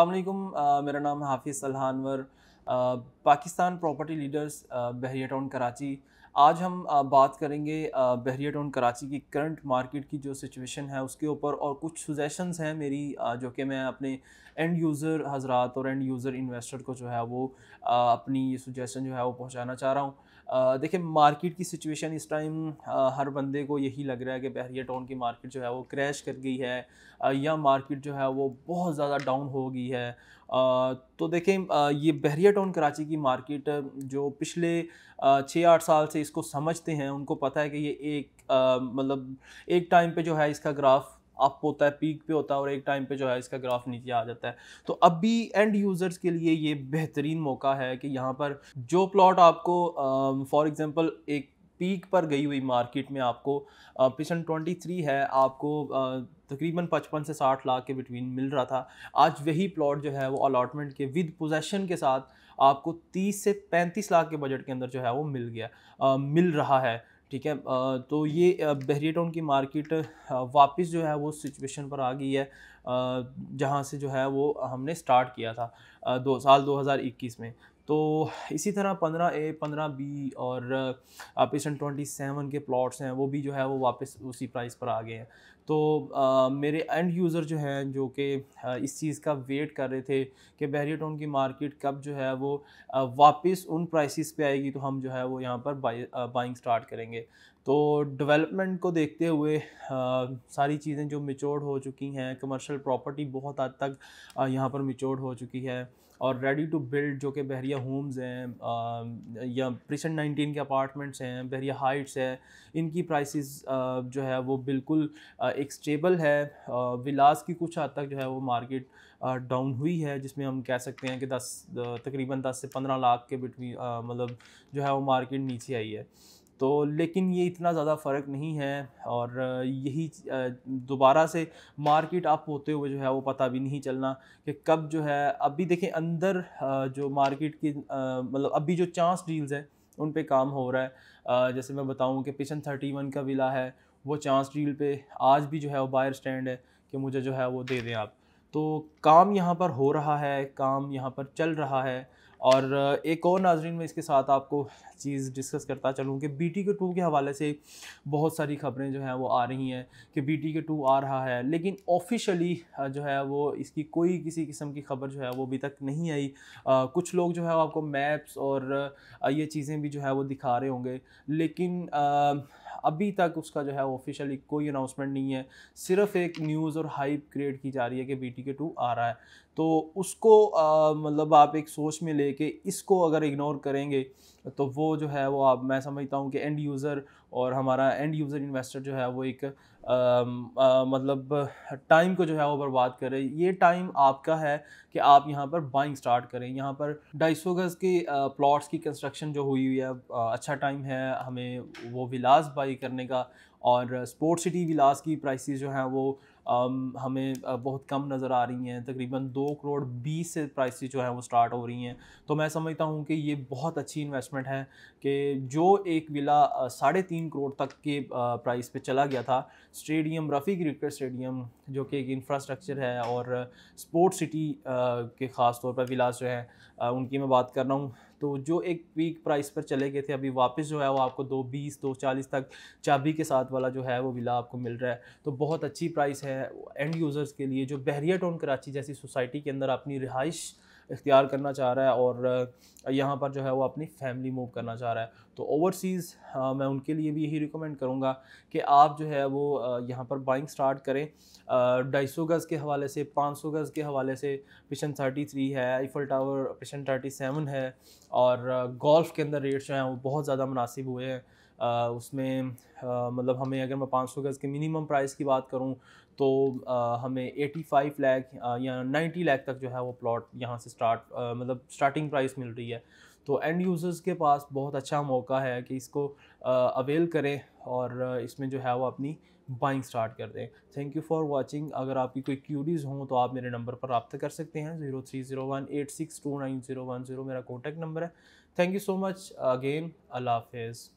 असलकुम मेरा नाम हाफिज़ सलहानवर Pakistan property leaders Bahria town Karachi आज हम आ, बात करेंगे बहरिया टाउन कराची की करंट मार्केट की जो सिचुएशन है उसके ऊपर और कुछ सुजेशंस हैं मेरी आ, जो कि मैं अपने एंड यूज़र हजरात और एंड यूज़र इन्वेस्टर को जो है वो आ, अपनी ये सुजेशन जो है वो पहुंचाना चाह रहा हूँ देखिए मार्केट की सिचुएशन इस टाइम हर बंदे को यही लग रहा है कि बहरिया टाउन की मार्केट जो है वो क्रैश कर गई है या मार्केट जो है वो बहुत ज़्यादा डाउन हो गई है तो देखें ये बहरिया टाउन कराची की मार्केट जो पिछले छः आठ साल से इसको समझते हैं उनको पता है कि ये एक मतलब एक टाइम पे जो है इसका ग्राफ अप होता है पीक पे होता है और एक टाइम पे जो है इसका ग्राफ नीचे आ जाता है तो अब भी एंड यूज़र्स के लिए ये बेहतरीन मौका है कि यहाँ पर जो प्लॉट आपको फॉर एग्ज़ाम्पल एक पीक पर गई हुई मार्केट में आपको पिशन ट्वेंटी थ्री है आपको तकरीबन पचपन से साठ लाख के बिटवीन मिल रहा था आज वही प्लॉट जो है वो अलाटमेंट के विद पोजेशन के साथ आपको तीस से पैंतीस लाख के बजट के अंदर जो है वो मिल गया आ, मिल रहा है ठीक है तो ये बहरी टाउन की मार्केट वापस जो है वो सिचुएशन पर आ गई है जहाँ से जो है वो हमने स्टार्ट किया था दो साल 2021 में तो इसी तरह पंद्रह ए पंद्रह बी और पेशन ट्वेंटी सेवन के प्लॉट्स हैं वो भी जो है वो वापस उसी प्राइस पर आ गए हैं तो आ, मेरे एंड यूज़र जो हैं जो कि इस चीज़ का वेट कर रहे थे कि टाउन की मार्केट कब जो है वो आ, वापस उन प्राइसेस पे आएगी तो हम जो है वो यहाँ पर बाइंग स्टार्ट करेंगे तो डेवलपमेंट को देखते हुए आ, सारी चीज़ें जो मिचोर्ड हो चुकी हैं कमर्शियल प्रॉपर्टी बहुत हद तक यहाँ पर मिचोर्ड हो चुकी है और रेडी टू बिल्ड जो कि बहरिया होम्स हैं या प्रिसन नाइनटीन के अपार्टमेंट्स हैं बहरिया हाइट्स है इनकी प्राइसेस जो है वो बिल्कुल एक स्टेबल है विलास की कुछ हद तक जो है वो मार्केट डाउन हुई है जिसमें हम कह सकते हैं कि दस तकरीबन दस से पंद्रह लाख के बिटवी मतलब जो है वो मार्केट नीचे आई है तो लेकिन ये इतना ज़्यादा फ़र्क नहीं है और यही दोबारा से मार्केट आप होते हुए जो है वो पता भी नहीं चलना कि कब जो है अभी देखें अंदर जो मार्केट की मतलब अभी जो चांस डील्स हैं उन पे काम हो रहा है जैसे मैं बताऊं कि पिशन थर्टी वन का विला है वो चांस डील पे आज भी जो है वो बायर स्टैंड है कि मुझे जो है वो दे दें आप तो काम यहाँ पर हो रहा है काम यहाँ पर चल रहा है और एक और नाजरीन में इसके साथ आपको चीज़ डिस्कस करता चलूँ कि बी टी के टू के हवाले से बहुत सारी खबरें जो हैं वो आ रही हैं कि बी टी के टू आ रहा है लेकिन ऑफिशली जो है वो इसकी कोई किसी किस्म की खबर जो है वो अभी तक नहीं आई कुछ लोग जो है वो आपको मैप्स और ये चीज़ें भी जो है वो दिखा रहे होंगे लेकिन आ, अभी तक उसका जो है ऑफिशियली कोई अनाउंसमेंट नहीं है सिर्फ एक न्यूज़ और हाइप क्रिएट की जा रही है कि बी टी के टू आ रहा है तो उसको मतलब आप एक सोच में लेके इसको अगर इग्नोर करेंगे तो वो जो है वो आप मैं समझता हूँ कि एंड यूज़र और हमारा एंड यूज़र इन्वेस्टर जो है वो एक आ, आ, मतलब टाइम को जो है वो बर्बाद करे ये टाइम आपका है कि आप यहाँ पर बाइंग स्टार्ट करें यहाँ पर ढाई सौ गज़ के प्लॉट्स की कंस्ट्रक्शन जो हुई हुई है अच्छा टाइम है हमें वो विलास बाई करने का और स्पोर्ट्स सिटी विलास की प्राइसेस जो हैं वो हमें बहुत कम नज़र आ रही हैं तकरीबन दो करोड़ बीस से प्राइस जो है वो स्टार्ट हो रही हैं तो मैं समझता हूँ कि ये बहुत अच्छी इन्वेस्टमेंट है कि जो एक विला साढ़े तीन करोड़ तक के प्राइस पे चला गया था स्टेडियम रफ़ी क्रिकेट स्टेडियम जो कि एक इंफ्रास्ट्रक्चर है और स्पोर्ट सिटी के ख़ास तौर पर विलास जो है उनकी मैं बात कर रहा हूँ तो जो एक पीक प्राइस पर चले गए थे अभी वापस जो है वो आपको दो बीस दो चालीस तक चाबी के साथ वाला जो है वो विला आपको मिल रहा है तो बहुत अच्छी प्राइस है है एंड यूज़र्स के लिए जो बहरिया टाउन कराची जैसी सोसाइटी के अंदर अपनी रिहाइश इख्तियार करना चाह रहा है और यहाँ पर जो है वो अपनी फैमिली मूव करना चाह रहा है तो ओवरसीज़ मैं उनके लिए भी यही रिकमेंड करूँगा कि आप जो है वो यहाँ पर बाइंग स्टार्ट करें ढाई सौ गज़ के हवाले से पाँच सौ गज़ के हवाले से पिशन थर्टी थ्री है Eiffel tower precinct thirty seven है और गोल्फ़ के अंदर रेट्स जो हैं वो बहुत ज़्यादा मुनासिब हुए हैं आ, उसमें मतलब हमें अगर मैं पाँच सौ गज़ के मिनिमम प्राइस की बात करूँ तो आ, हमें फाइव लैख या नाइन्टी लैख तक जो है वो प्लॉट यहाँ से स्टार्ट मतलब स्टार्टिंग प्राइस मिल रही है तो एंड यूज़र्स के पास बहुत अच्छा मौका है कि इसको अवेल करें और इसमें जो है वो अपनी बाइंग स्टार्ट कर दें थैंक यू फॉर वाचिंग अगर आपकी कोई क्यूरीज़ हो तो आप मेरे नंबर पर रबा कर सकते हैं zero three zero one eight six two nine zero one zero मेरा कॉन्टैक्ट नंबर है thank you so much again अल्लाह हाफिज़